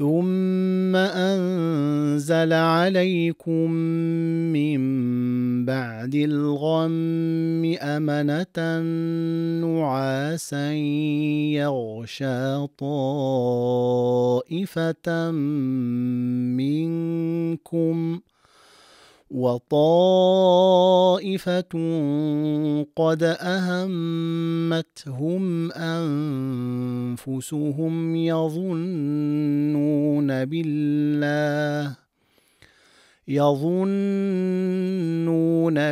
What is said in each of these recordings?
ثم أنزل عليكم من بعد الغم أمنة نعاسا يغشى طائفة منكم وطائفة قد أهمتهم أنفسهم أنفسهم يظنون بالله يظنون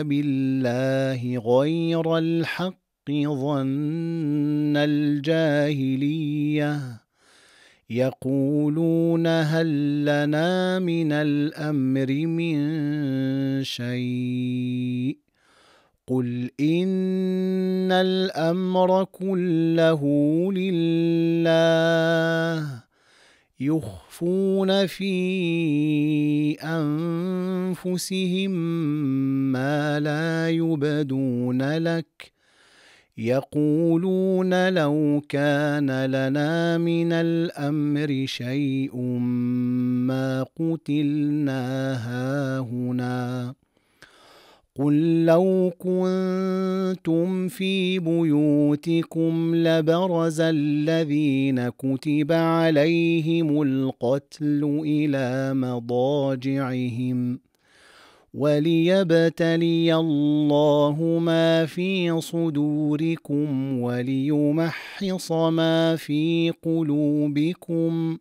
بالله غير الحق ظن الجاهليه يقولون هل لنا من الامر من شيء قل إن الأمر كله لله يخفون في أنفسهم ما لا يبدون لك يقولون لو كان لنا من الأمر شيء ما قتلنا هاهنا قل لو كنتم في بيوتكم لبرز الذين كتب عليهم القتل الى مضاجعهم وليبتلي الله ما في صدوركم وليمحص ما في قلوبكم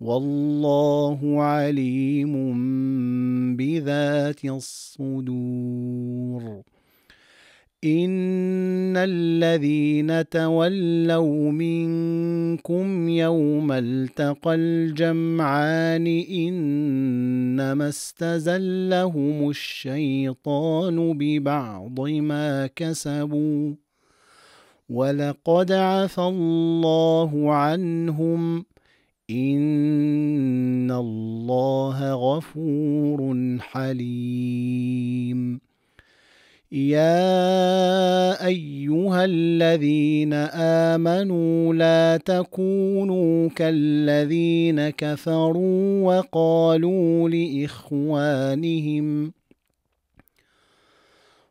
والله عليم بذات الصدور ان الذين تولوا منكم يوم التقى الجمعان انما استزلهم الشيطان ببعض ما كسبوا ولقد عفى الله عنهم إن الله غفور حليم يا أيها الذين آمنوا لا تكونوا كالذين كفروا وقالوا لإخوانهم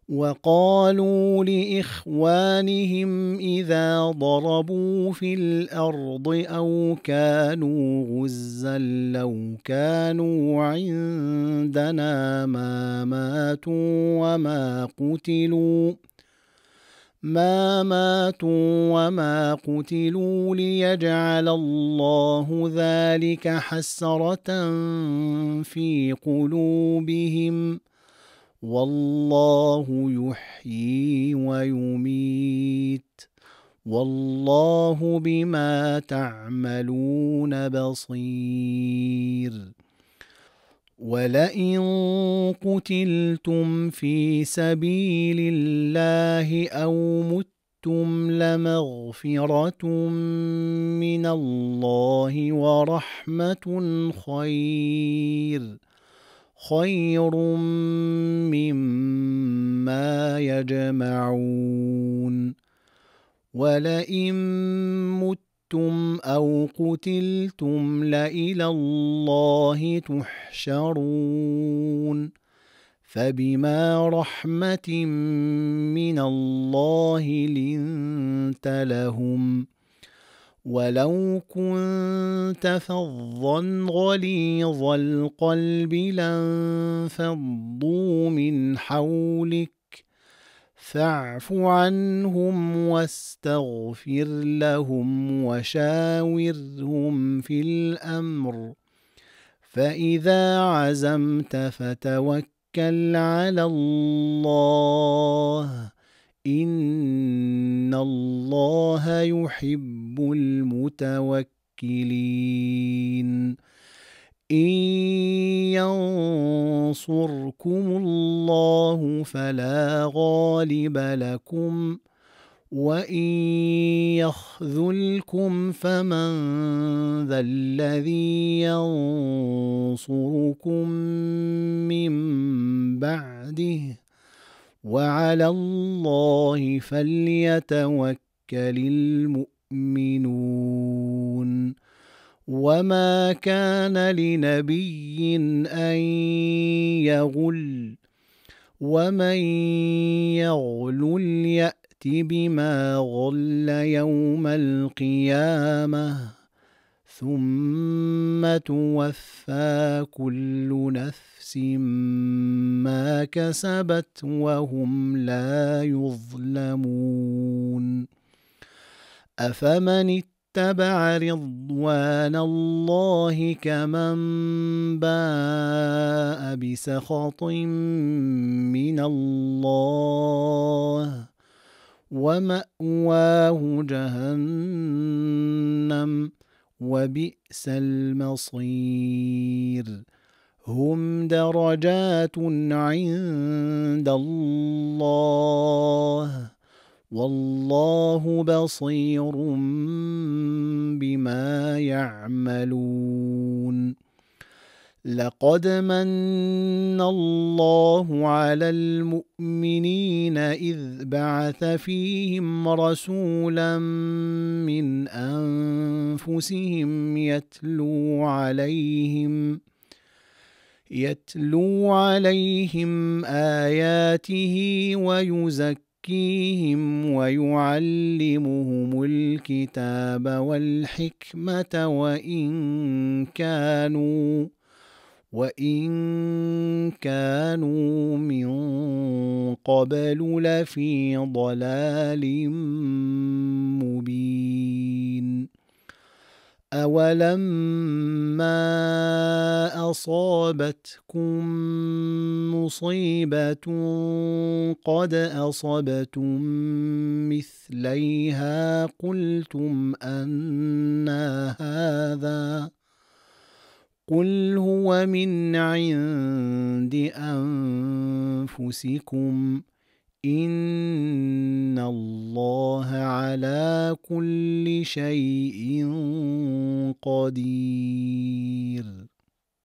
وقالوا لإخوانهم إذا ضربوا في الأرض أو كانوا غزا لو كانوا عندنا ما ماتوا وما قتلوا ما ماتوا وما قتلوا ليجعل الله ذلك حسرة في قلوبهم ۖ والله يحيي ويميت والله بما تعملون بصير ولئن قتلتم في سبيل الله او متم لمغفره من الله ورحمه خير خير مما يجمعون ولئن متم او قتلتم لالى الله تحشرون فبما رحمه من الله لنت لهم ولو كنت فظا غليظ القلب لانفضوا من حولك فاعف عنهم واستغفر لهم وشاورهم في الامر فاذا عزمت فتوكل على الله إن الله يحب المتوكلين إن ينصركم الله فلا غالب لكم وإن يخذلكم فمن ذا الذي ينصركم من بعده وعلى الله فليتوكل المؤمنون وما كان لنبي ان يغل ومن يغل يات بما غل يوم القيامه ثم ثم توفى كل نفس ما كسبت وهم لا يظلمون افمن اتبع رضوان الله كمن باء بسخط من الله وماواه جهنم وبئس المصير هم درجات عند الله والله بصير بما يعملون لقد من الله على المؤمنين إذ بعث فيهم رسولا من أنفسهم يتلو عليهم يتلو عليهم آياته ويزكيهم ويعلمهم الكتاب والحكمة وإن كانوا وان كانوا من قبل لفي ضلال مبين اولما اصابتكم مصيبه قد اصبتم مثليها قلتم أن هذا قل هو من عند انفسكم ان الله على كل شيء قدير